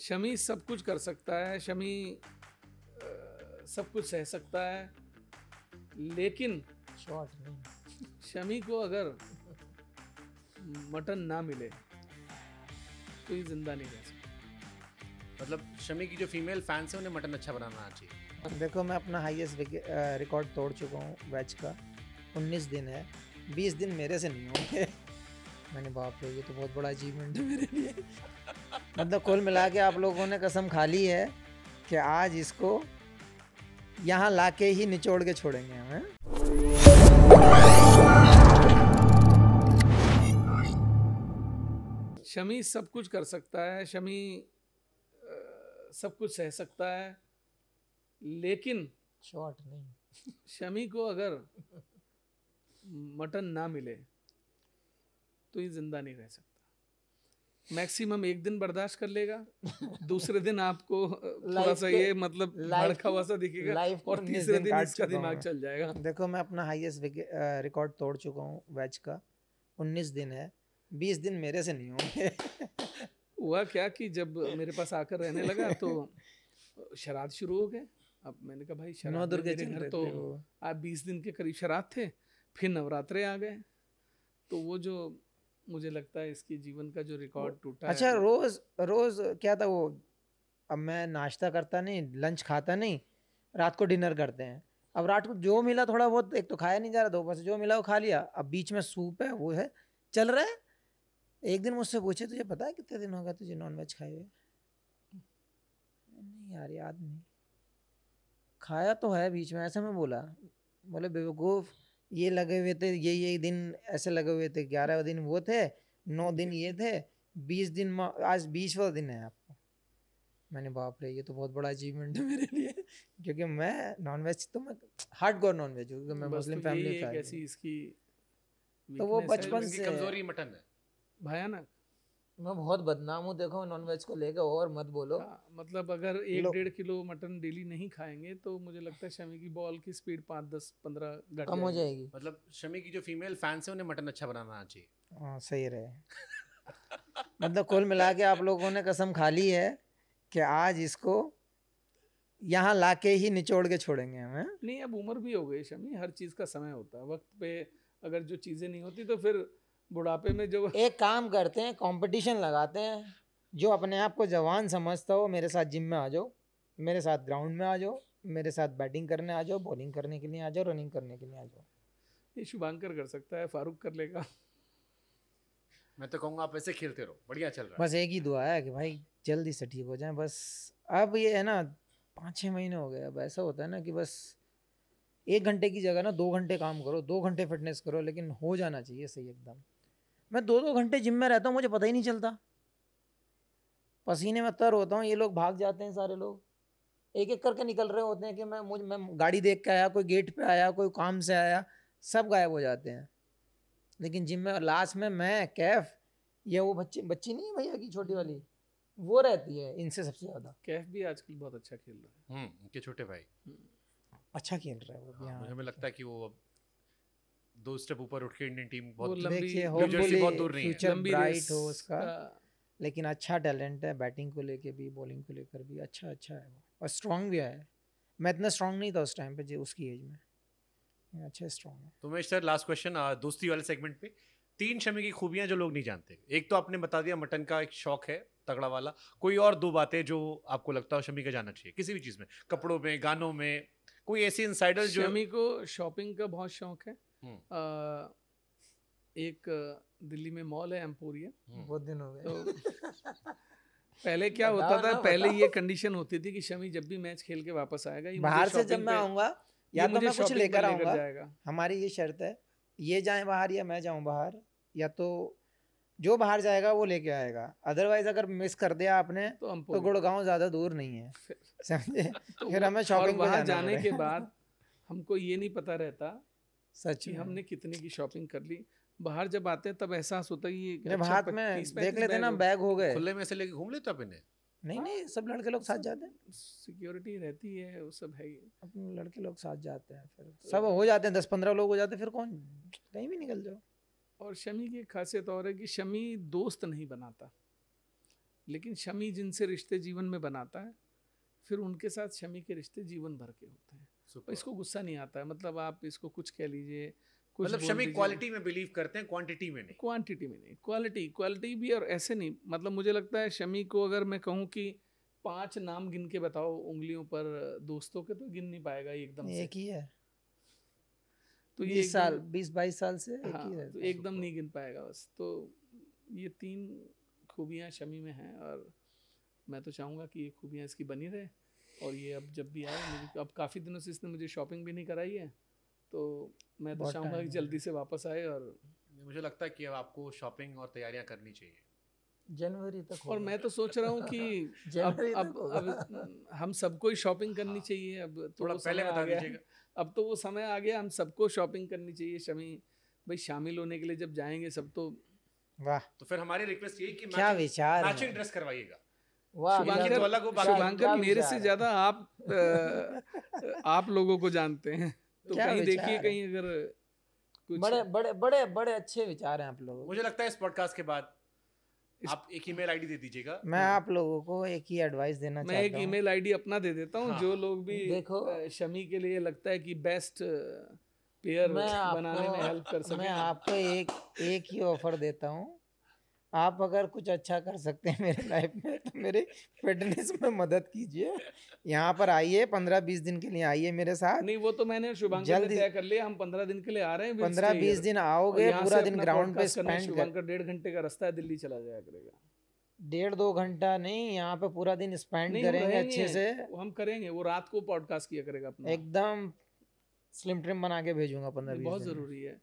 शमी सब कुछ कर सकता है शमी सब कुछ सह सकता है लेकिन शमी को अगर मटन ना मिले तो ये जिंदा नहीं रह सकता मतलब शमी की जो फीमेल फैंस है उन्हें मटन अच्छा बनाना चाहिए देखो मैं अपना हाईएस्ट रिकॉर्ड तोड़ चुका हूँ वेज का 19 दिन है 20 दिन मेरे से नहीं होंगे मैंने बाप रे ये तो बहुत बड़ा अचीवमेंट है मेरे लिए मतलब कुल मिला के आप लोगों ने कसम खा ली है कि आज इसको यहाँ ला के ही निचोड़ के छोड़ेंगे हमें शमी सब कुछ कर सकता है शमी सब कुछ सह सकता है लेकिन शॉर्ट नहीं शमी को अगर मटन ना मिले तो ये जिंदा नहीं रह सकता मैक्सिमम एक दिन बर्दाश्त कर लेगा दूसरे दिन आपको थोड़ा सा ये मतलब लड़का हुआ सा दिखेगा और तीसरे दिन इसका दिमाग चल जाएगा देखो मैं अपना हाईएस्ट रिकॉर्ड तोड़ चुका हूँ वेज का उन्नीस दिन है बीस दिन मेरे से नहीं होंगे हुआ क्या कि जब मेरे पास आकर रहने लगा तो शराब शुरू हो गए अब मैंने कहा भाई शराब घर तो आप बीस दिन के करीब शराब थे फिर नवरात्रे आ गए तो वो जो मुझे लगता है इसकी जीवन का जो रिकॉर्ड टूटा अच्छा रोज रोज क्या था वो अब मैं नाश्ता करता नहीं लंच खाता नहीं रात को डिनर करते हैं अब रात को जो मिला थोड़ा बहुत एक तो खाया नहीं जा रहा दोपहर से जो मिला वो खा लिया अब बीच में सूप है वो है चल रहा है एक दिन मुझसे पूछे तुझे पता है कितने दिन हो गया तुझे नॉनवेज खाए हुए नहीं यार याद नहीं खाया तो है बीच में ऐसा मैं बोला बोले बेवकूफ़ ये लगे हुए थे ये ये दिन ऐसे लगे हुए थे ग्यारह दिन वो थे नौ दिन ये थे बीस दिन आज बीसवा दिन है आपको मैंने बाप रे ये तो बहुत बड़ा अचीवमेंट है मेरे लिए क्योंकि मैं नॉन वेज तो मैं हार्ड गोर नॉन वेज क्योंकि मैं मुस्लिम फैमिली तो का तो वो बचपन से कमजोरी मटन है भयानक मैं बहुत बदनाम हूँ देखो नॉनवेज को लेकर और मत बोलो आ, हाँ, मतलब अगर एक डेढ़ किलो मटन डेली नहीं खाएंगे तो मुझे लगता है शमी की बॉल की स्पीड पाँच दस पंद्रह कम हो जाएगी मतलब शमी की जो फीमेल फैंस है उन्हें मटन अच्छा बनाना चाहिए हाँ सही रहे मतलब कुल मिला के आप लोगों ने कसम खा ली है कि आज इसको यहाँ ला के ही निचोड़ के छोड़ेंगे हमें नहीं अब उम्र भी हो गई शमी हर चीज़ का समय होता है वक्त पे अगर जो चीज़ें नहीं होती तो फिर बुढ़ापे में जो एक काम करते हैं कंपटीशन लगाते हैं जो अपने आप को जवान समझता हो मेरे साथ जिम में आ जाओ मेरे साथ ग्राउंड में आ जाओ मेरे साथ बैटिंग करने आ जाओ बॉलिंग करने के लिए आ जाओ रनिंग करने के लिए आ जाओ ये शुभांकर कर सकता है फारूक कर लेगा मैं तो कहूँगा आप ऐसे खेलते रहो बढ़िया चल रहा है बस एक ही दुआ है कि भाई जल्दी से ठीक हो जाए बस अब ये है ना पाँच छः महीने हो गए अब ऐसा होता है ना कि बस एक घंटे की जगह ना दो घंटे काम करो दो घंटे फिटनेस करो लेकिन हो जाना चाहिए सही एकदम मैं दो दो घंटे जिम में रहता हूँ मुझे पता ही नहीं चलता पसीने में तर होता हूँ ये लोग भाग जाते हैं सारे लोग एक एक करके निकल रहे होते हैं कि मैं मुझ मैं गाड़ी देख के आया कोई गेट पे आया कोई काम से आया सब गायब हो जाते हैं लेकिन जिम में लास्ट में मैं कैफ या वो बच्ची बच्ची नहीं भैया की छोटी वाली वो रहती है इनसे सबसे ज़्यादा कैफ भी आजकल बहुत अच्छा खेल रहा है हम्म, छोटे भाई अच्छा खेल रहा है वो हाँ, मुझे हाँ, लगता है अच्छा। कि वो अब दो स्टेप ऊपर उठ के इंडियन टीम बहुत लंबी जर्सी बहुत दूर नहीं है लंबी राइट हो उसका हाँ। लेकिन अच्छा टैलेंट है बैटिंग को लेके भी बॉलिंग को लेकर भी अच्छा अच्छा है वो और स्ट्रांग भी है मैं इतना स्ट्रांग नहीं था उस टाइम पे जो उसकी एज में अच्छा स्ट्रांग है तो मैं सर लास्ट क्वेश्चन दोस्ती वाले सेगमेंट पे तीन शमी की खूबियां जो लोग नहीं जानते एक तो आपने बता दिया मटन का एक शौक है तगड़ा वाला कोई और दो बातें जो आपको लगता है शमी का जाना चाहिए किसी भी चीज़ में कपड़ों में गानों में कोई ऐसी इंसाइडर जो शमी को शॉपिंग का बहुत शौक है एक दिल्ली में मॉल है एम्पोरिया हम्म। बहुत दिन हो गए तो पहले क्या होता था पहले ये कंडीशन होती थी कि शमी जब भी मैच खेल के वापस आएगा ये बाहर से जब मैं आऊंगा या तो मुझे कुछ लेकर आऊंगा हमारी ये शर्त है ये जाए बाहर या मैं जाऊँ बाहर या तो जो बाहर जाएगा वो लेके आएगा अदरवाइज अगर मिस कर दिया आपने तो, तो गुड़गांव ज्यादा दूर नहीं है समझे तो फिर हमें शॉपिंग जाने, जाने के बाद हमको ये नहीं पता रहता सच कि हमने कितने की शॉपिंग कर ली बाहर जब आते हैं तब एहसास होता ही है जब अच्छा हाथ में देख लेते ना बैग हो गए खुले में से लेके घूम लेते अपने नहीं नहीं हाँ। सब लड़के लोग साथ जाते हैं सिक्योरिटी रहती है वो सब है अपने लड़के लोग साथ जाते हैं फिर तो सब हो जाते हैं दस पंद्रह लोग हो जाते हैं फिर कौन कहीं भी निकल जाओ और शमी की खासियत और है कि शमी दोस्त नहीं बनाता लेकिन शमी जिनसे रिश्ते जीवन में बनाता है फिर उनके साथ शमी के रिश्ते जीवन भर के होते हैं इसको गुस्सा नहीं आता है मतलब आप इसको कुछ कह लीजिए कुछ मतलब शमी क्वालिटी में बिलीव करते हैं क्वांटिटी में नहीं क्वांटिटी में नहीं क्वालिटी क्वालिटी भी और ऐसे नहीं मतलब मुझे लगता है शमी को अगर मैं कहूँ कि पांच नाम गिन के बताओ उंगलियों पर दोस्तों के तो गिन नहीं पाएगा एकदम एक ही है तो ये साल बीस बाईस साल से हाँ, ही तो है तो एकदम नहीं गिन पाएगा बस तो ये तीन खूबियाँ शमी में हैं और मैं तो चाहूँगा कि ये खूबियाँ इसकी बनी रहे और ये अब जब भी आए मुझे अब काफ़ी दिनों से इसने मुझे शॉपिंग भी नहीं कराई है तो मैं तो चाहूँगा कि जल्दी से वापस आए और मुझे लगता है कि अब आपको शॉपिंग और तैयारियाँ करनी चाहिए जनवरी तक और मैं तो सोच रहा हूँ कि अब अब अब हम सबको ही शॉपिंग करनी हाँ। चाहिए अब तो थोड़ा पहले बता दीजिएगा अब तो वो समय आ गया हम सबको शॉपिंग करनी चाहिए शमी भाई शामिल होने के लिए जब जाएंगे सब तो वाह तो फिर हमारी रिक्वेस्ट यही कि क्या विचार मैचिंग ड्रेस करवाइएगा शुभांकर अलग हो शुभांकर मेरे से ज्यादा आप आप लोगों को जानते हैं तो कहीं देखिए कहीं अगर कुछ बड़े बड़े बड़े बड़े अच्छे विचार हैं आप लोगों मुझे लगता है इस पॉडकास्ट के बाद आप एक ईमेल आईडी दे दीजिएगा मैं आप लोगों को एक ही एडवाइस देना मैं एक ईमेल आईडी अपना दे देता हूँ हाँ। जो लोग भी देखो शमी के लिए लगता है कि बेस्ट पेयर बनाने में हेल्प कर सकते मैं आपको एक एक ही ऑफर देता हूँ आप अगर कुछ अच्छा कर सकते हैं मेरे लाइफ में तो मेरे फिटनेस में मदद कीजिए यहाँ पर आइए पंद्रह बीस दिन के लिए आइए मेरे साथ नहीं वो तो मैंने जल्दी कर लिया हम पंद्रह दिन के लिए आ रहे हैं पंद्रह बीस दिन आओगे पूरा दिन ग्राउंड पे स्पेंड कर डेढ़ घंटे का रास्ता है दिल्ली चला जाया करेगा डेढ़ दो घंटा नहीं यहाँ पे पूरा दिन स्पेंड करेंगे अच्छे से हम करेंगे वो रात को पॉडकास्ट किया करेगा अपना एकदम स्लिम ट्रिम बना के भेजूंगा पंद्रह बहुत जरूरी है